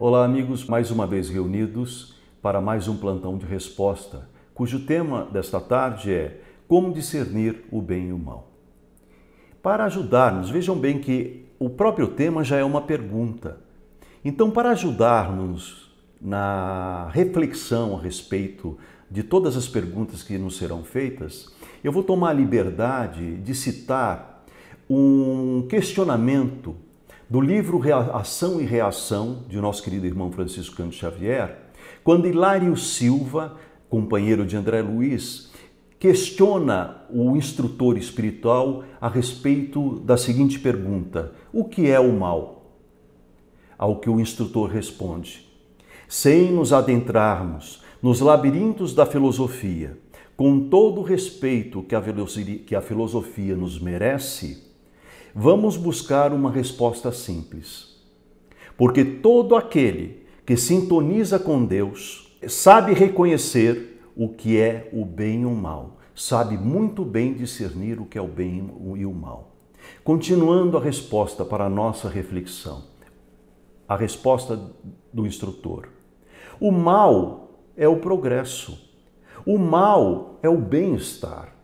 Olá, amigos, mais uma vez reunidos para mais um plantão de resposta, cujo tema desta tarde é Como discernir o bem e o mal. Para ajudar-nos, vejam bem que o próprio tema já é uma pergunta. Então, para ajudar-nos na reflexão a respeito de todas as perguntas que nos serão feitas, eu vou tomar a liberdade de citar um questionamento do livro Ação e Reação, de nosso querido irmão Francisco Canto Xavier, quando Hilário Silva, companheiro de André Luiz, questiona o instrutor espiritual a respeito da seguinte pergunta: O que é o mal? Ao que o instrutor responde: Sem nos adentrarmos nos labirintos da filosofia, com todo o respeito que a filosofia nos merece, Vamos buscar uma resposta simples. Porque todo aquele que sintoniza com Deus sabe reconhecer o que é o bem e o mal, sabe muito bem discernir o que é o bem e o mal. Continuando a resposta para a nossa reflexão, a resposta do instrutor. O mal é o progresso. O mal é o bem-estar.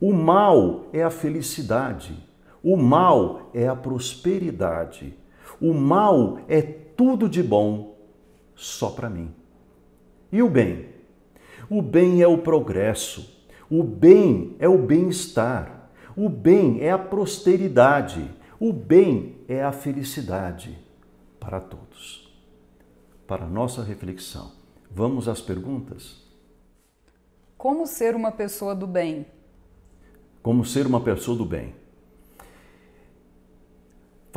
O mal é a felicidade. O mal é a prosperidade. O mal é tudo de bom só para mim. E o bem? O bem é o progresso. O bem é o bem-estar. O bem é a prosperidade. O bem é a felicidade para todos. Para nossa reflexão, vamos às perguntas? Como ser uma pessoa do bem? Como ser uma pessoa do bem?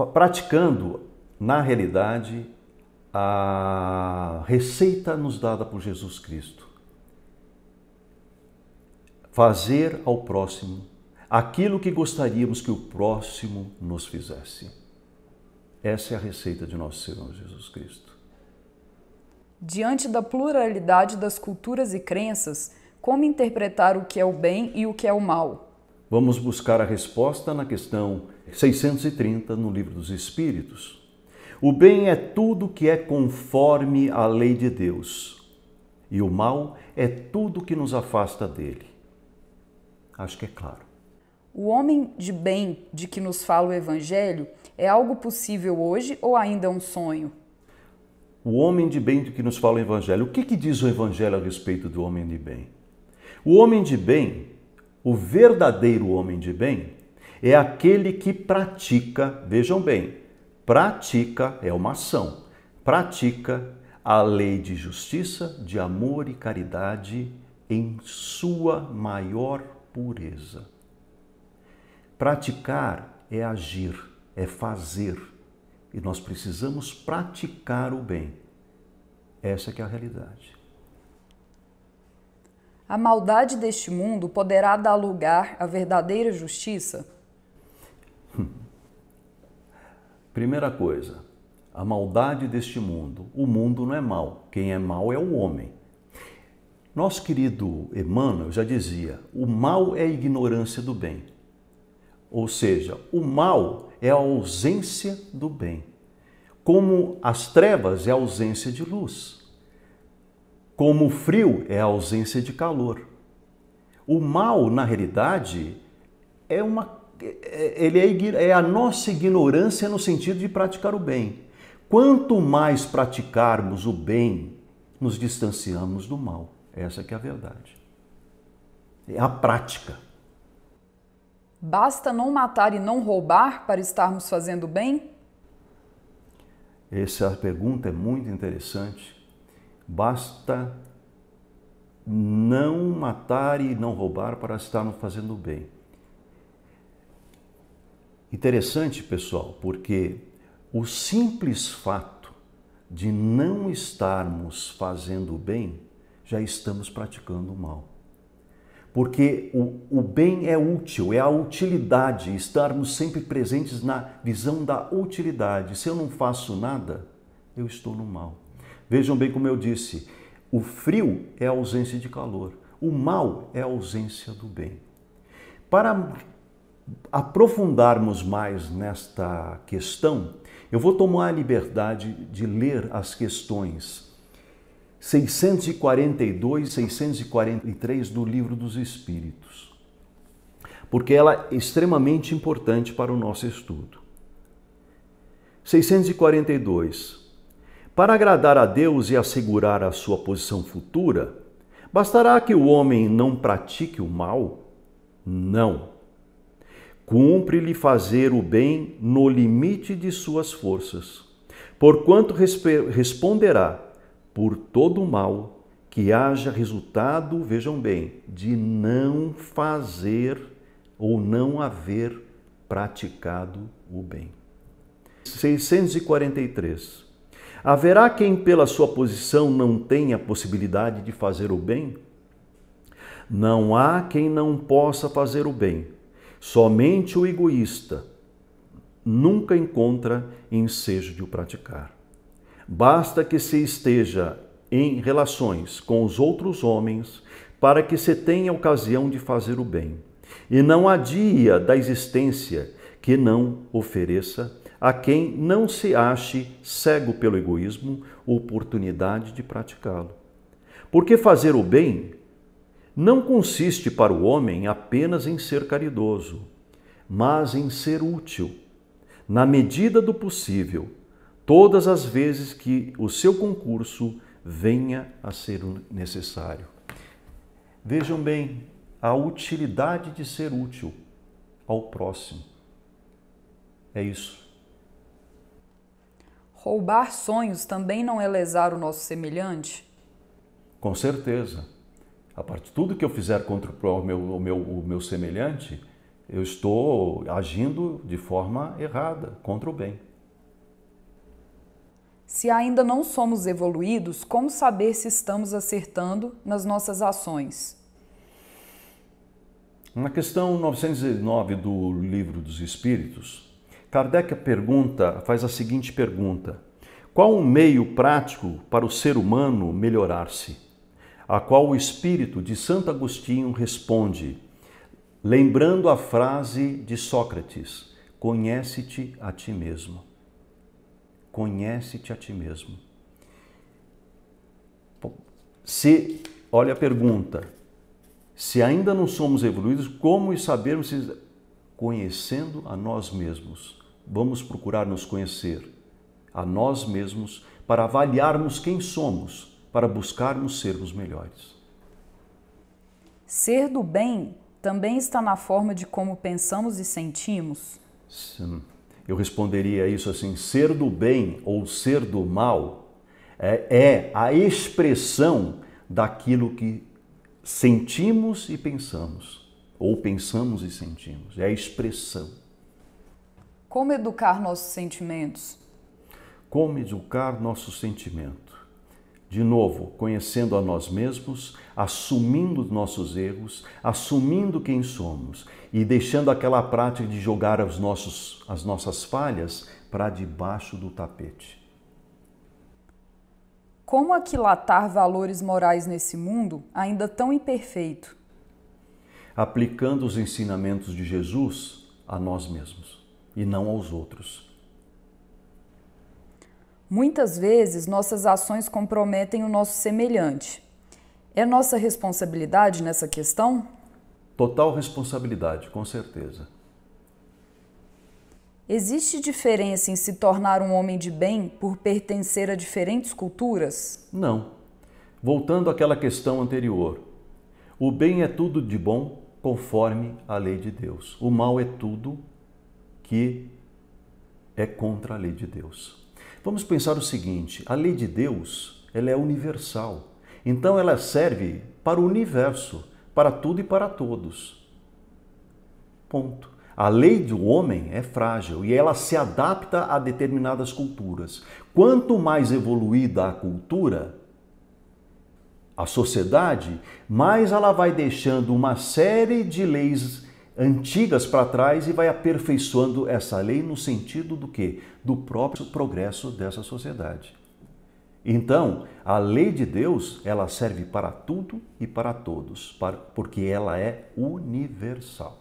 praticando, na realidade, a receita nos dada por Jesus Cristo. Fazer ao próximo aquilo que gostaríamos que o próximo nos fizesse. Essa é a receita de nosso Senhor Jesus Cristo. Diante da pluralidade das culturas e crenças, como interpretar o que é o bem e o que é o mal? Vamos buscar a resposta na questão 630 no Livro dos Espíritos. O bem é tudo que é conforme à lei de Deus, e o mal é tudo que nos afasta dele. Acho que é claro. O homem de bem de que nos fala o Evangelho é algo possível hoje ou ainda é um sonho? O homem de bem de que nos fala o Evangelho. O que, que diz o Evangelho a respeito do homem de bem? O homem de bem, o verdadeiro homem de bem, é aquele que pratica, vejam bem, pratica é uma ação, pratica a lei de justiça, de amor e caridade em sua maior pureza. Praticar é agir, é fazer. E nós precisamos praticar o bem. Essa é a realidade. A maldade deste mundo poderá dar lugar à verdadeira justiça? Hum. Primeira coisa, a maldade deste mundo. O mundo não é mal, quem é mal é o homem. Nosso querido Emmanuel já dizia: o mal é a ignorância do bem. Ou seja, o mal é a ausência do bem, como as trevas é a ausência de luz, como o frio é a ausência de calor. O mal, na realidade, é uma ele é, é a nossa ignorância no sentido de praticar o bem. Quanto mais praticarmos o bem, nos distanciamos do mal. Essa que é a verdade. É a prática. Basta não matar e não roubar para estarmos fazendo bem? Essa pergunta é muito interessante. Basta não matar e não roubar para estarmos fazendo bem. Interessante, pessoal, porque o simples fato de não estarmos fazendo o bem, já estamos praticando o mal. Porque o, o bem é útil, é a utilidade, estarmos sempre presentes na visão da utilidade. Se eu não faço nada, eu estou no mal. Vejam bem como eu disse: o frio é a ausência de calor, o mal é a ausência do bem. Para aprofundarmos mais nesta questão, eu vou tomar a liberdade de ler as questões 642 e 643 do Livro dos Espíritos, porque ela é extremamente importante para o nosso estudo. 642. Para agradar a Deus e assegurar a sua posição futura, bastará que o homem não pratique o mal? Não Cumpre-lhe fazer o bem no limite de suas forças, porquanto responderá por todo o mal que haja resultado, vejam bem, de não fazer ou não haver praticado o bem. 643. Haverá quem, pela sua posição, não tenha possibilidade de fazer o bem? Não há quem não possa fazer o bem Somente o egoísta nunca encontra ensejo de o praticar. Basta que se esteja em relações com os outros homens para que se tenha ocasião de fazer o bem. E não há dia da existência que não ofereça a quem não se ache cego pelo egoísmo oportunidade de praticá-lo. Porque fazer o bem não consiste para o homem apenas em ser caridoso, mas em ser útil, na medida do possível, todas as vezes que o seu concurso venha a ser necessário. Vejam bem a utilidade de ser útil ao próximo. É isso. Roubar sonhos também não é lesar o nosso semelhante? Com certeza. A partir tudo que eu fizer contra o meu, o meu, o meu semelhante, eu estou agindo de forma errada, contra o bem. Se ainda não somos evoluídos, como saber se estamos acertando nas nossas ações? Na questão 909 do Livro dos Espíritos, Kardec pergunta, faz a seguinte pergunta: Qual o um meio prático para o ser humano melhorar-se? a qual o espírito de Santo Agostinho responde, lembrando a frase de Sócrates: Conhece-te a ti mesmo. Conhece-te a ti mesmo. Se, olha a pergunta, se ainda não somos evoluídos, como sabermos se conhecendo a nós mesmos? Vamos procurar nos conhecer a nós mesmos para avaliarmos quem somos para buscarmos sermos melhores. Ser do bem também está na forma de como pensamos e sentimos? Sim. Eu responderia isso assim: ser do bem ou ser do mal é, é a expressão daquilo que sentimos e pensamos, ou pensamos e sentimos, é a expressão. Como educar nossos sentimentos? Como educar nossos sentimentos? de novo, conhecendo a nós mesmos, assumindo nossos erros, assumindo quem somos e deixando aquela prática de jogar os nossos, as nossas falhas para debaixo do tapete. Como aquilatar valores morais nesse mundo ainda tão imperfeito? Aplicando os ensinamentos de Jesus a nós mesmos e não aos outros Muitas vezes nossas ações comprometem o nosso semelhante. É nossa responsabilidade nessa questão? Total responsabilidade, com certeza. Existe diferença em se tornar um homem de bem por pertencer a diferentes culturas? Não. Voltando àquela questão anterior, o bem é tudo de bom conforme a lei de Deus. O mal é tudo que é contra a lei de Deus. Vamos pensar o seguinte: a lei de Deus ela é universal. Então ela serve para o universo, para tudo e para todos. Ponto. A lei do homem é frágil e ela se adapta a determinadas culturas. Quanto mais evoluída a cultura, a sociedade, mais ela vai deixando uma série de leis antigas para trás e vai aperfeiçoando essa lei no sentido do que? Do próprio progresso dessa sociedade. Então, a lei de Deus, ela serve para tudo e para todos, porque ela é universal.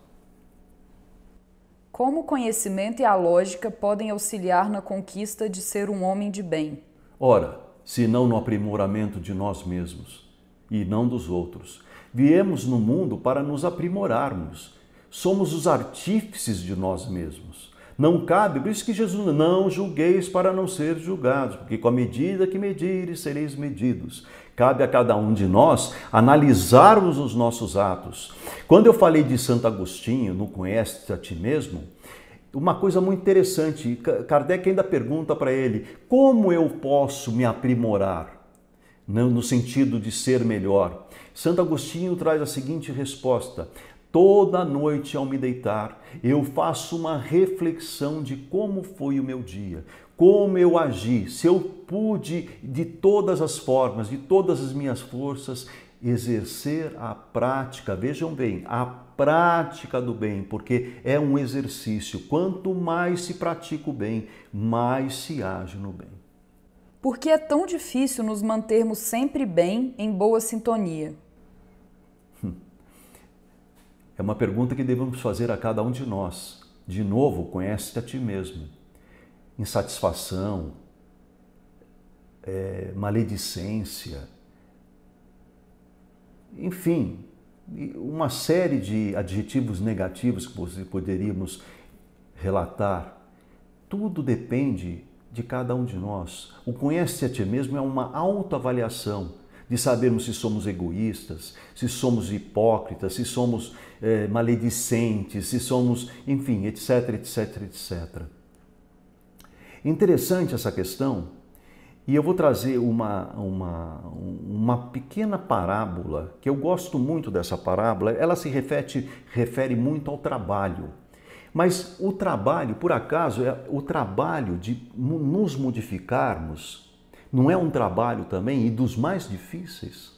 Como o conhecimento e a lógica podem auxiliar na conquista de ser um homem de bem? Ora, se não no aprimoramento de nós mesmos e não dos outros. Viemos no mundo para nos aprimorarmos, Somos os artífices de nós mesmos. Não cabe, por isso que Jesus não julgueis para não ser julgados, porque com a medida que medires, sereis medidos. Cabe a cada um de nós analisarmos os nossos atos. Quando eu falei de Santo Agostinho, não conhece a ti mesmo, uma coisa muito interessante, Kardec ainda pergunta para ele: como eu posso me aprimorar? no sentido de ser melhor. Santo Agostinho traz a seguinte resposta: Toda noite ao me deitar, eu faço uma reflexão de como foi o meu dia, como eu agi, se eu pude, de todas as formas, de todas as minhas forças, exercer a prática, vejam bem, a prática do bem, porque é um exercício. Quanto mais se pratica o bem, mais se age no bem. Por que é tão difícil nos mantermos sempre bem, em boa sintonia? É uma pergunta que devemos fazer a cada um de nós. De novo, conhece-te a ti mesmo. Insatisfação, é, maledicência, enfim, uma série de adjetivos negativos que poderíamos relatar. Tudo depende de cada um de nós. O conhece a ti mesmo é uma autoavaliação de sabermos se somos egoístas, se somos hipócritas, se somos é, maledicentes, se somos, enfim, etc, etc, etc. Interessante essa questão, e eu vou trazer uma, uma, uma pequena parábola, que eu gosto muito dessa parábola, ela se refere, refere muito ao trabalho. Mas o trabalho, por acaso, é o trabalho de nos modificarmos não é um trabalho também e dos mais difíceis?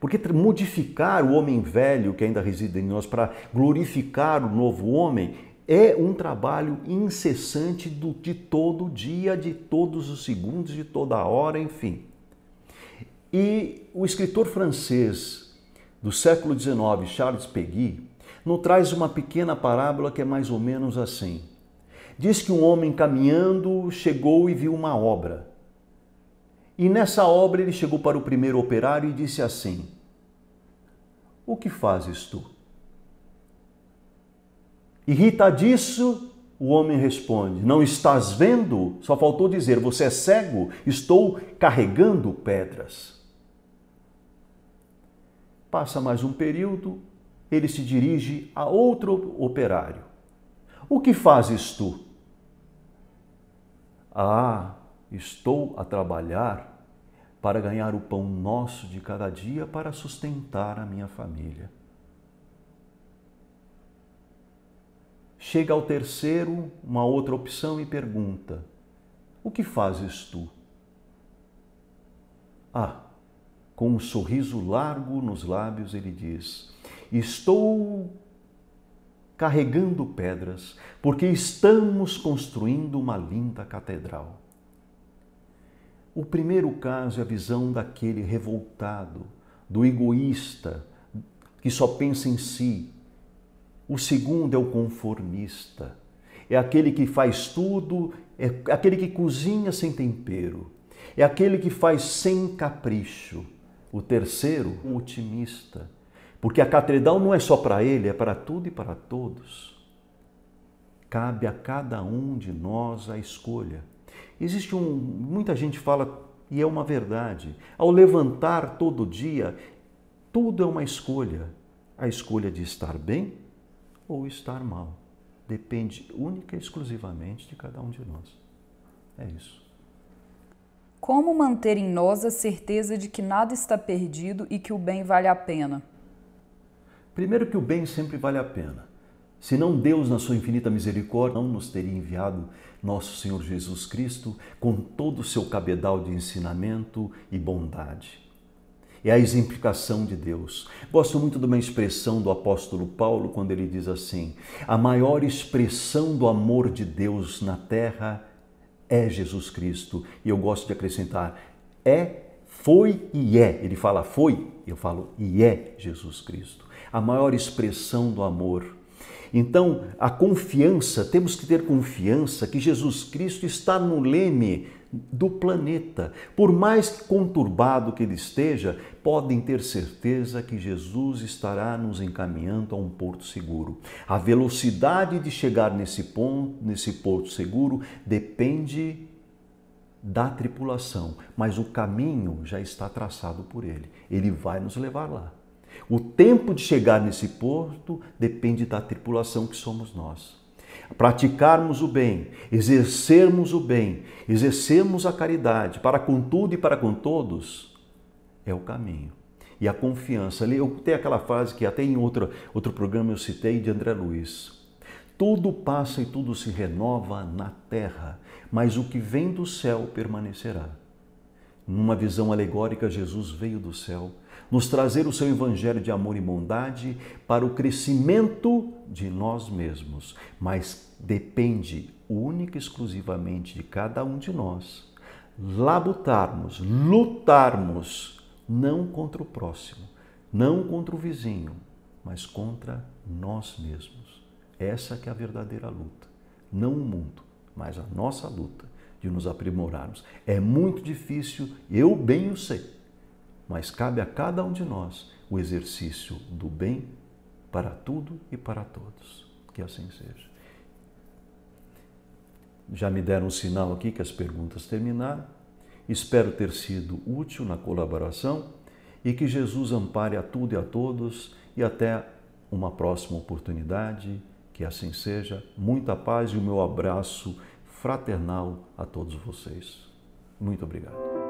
Porque modificar o homem velho que ainda reside em nós para glorificar o novo homem é um trabalho incessante do, de todo dia, de todos os segundos, de toda hora, enfim. E o escritor francês do século XIX, Charles Peguy, nos traz uma pequena parábola que é mais ou menos assim. Diz que um homem caminhando chegou e viu uma obra e nessa obra ele chegou para o primeiro operário e disse assim: O que fazes tu? Irritadiço, o homem responde: Não estás vendo? Só faltou dizer: Você é cego, estou carregando pedras. Passa mais um período, ele se dirige a outro operário: O que fazes tu? Ah, Estou a trabalhar para ganhar o pão nosso de cada dia para sustentar a minha família. Chega ao terceiro, uma outra opção e pergunta: O que fazes tu? Ah, com um sorriso largo nos lábios, ele diz: Estou carregando pedras, porque estamos construindo uma linda catedral. O primeiro caso é a visão daquele revoltado, do egoísta, que só pensa em si. O segundo é o conformista, é aquele que faz tudo, é aquele que cozinha sem tempero, é aquele que faz sem capricho. O terceiro, o otimista, porque a catedral não é só para ele, é para tudo e para todos. Cabe a cada um de nós a escolha. Existe um. Muita gente fala, e é uma verdade, ao levantar todo dia, tudo é uma escolha. A escolha de estar bem ou estar mal. Depende única e exclusivamente de cada um de nós. É isso. Como manter em nós a certeza de que nada está perdido e que o bem vale a pena? Primeiro, que o bem sempre vale a pena. Senão Deus, na sua infinita misericórdia, não nos teria enviado nosso Senhor Jesus Cristo com todo o seu cabedal de ensinamento e bondade. É a exemplificação de Deus. Gosto muito de uma expressão do apóstolo Paulo quando ele diz assim: a maior expressão do amor de Deus na terra é Jesus Cristo. E eu gosto de acrescentar: é, foi e é. Ele fala foi, eu falo e é Jesus Cristo. A maior expressão do amor então, a confiança, temos que ter confiança que Jesus Cristo está no leme do planeta. Por mais conturbado que ele esteja, podem ter certeza que Jesus estará nos encaminhando a um porto seguro. A velocidade de chegar nesse ponto, nesse porto seguro, depende da tripulação, mas o caminho já está traçado por ele. Ele vai nos levar lá. O tempo de chegar nesse porto depende da tripulação que somos nós. Praticarmos o bem, exercermos o bem, exercermos a caridade para com tudo e para com todos é o caminho. E a confiança. Eu tenho aquela frase que até em outro outro programa eu citei de André Luiz. Tudo passa e tudo se renova na terra, mas o que vem do céu permanecerá. Numa visão alegórica, Jesus veio do céu nos trazer o seu evangelho de amor e bondade para o crescimento de nós mesmos, mas depende única e exclusivamente de cada um de nós labutarmos, lutarmos não contra o próximo, não contra o vizinho, mas contra nós mesmos. Essa que é a verdadeira luta, não o mundo, mas a nossa luta de nos aprimorarmos. É muito difícil, eu bem o sei mas cabe a cada um de nós o exercício do bem para tudo e para todos. Que assim seja. Já me deram um sinal aqui que as perguntas terminaram. Espero ter sido útil na colaboração e que Jesus ampare a tudo e a todos e até uma próxima oportunidade. Que assim seja. Muita paz e o meu abraço fraternal a todos vocês. Muito obrigado.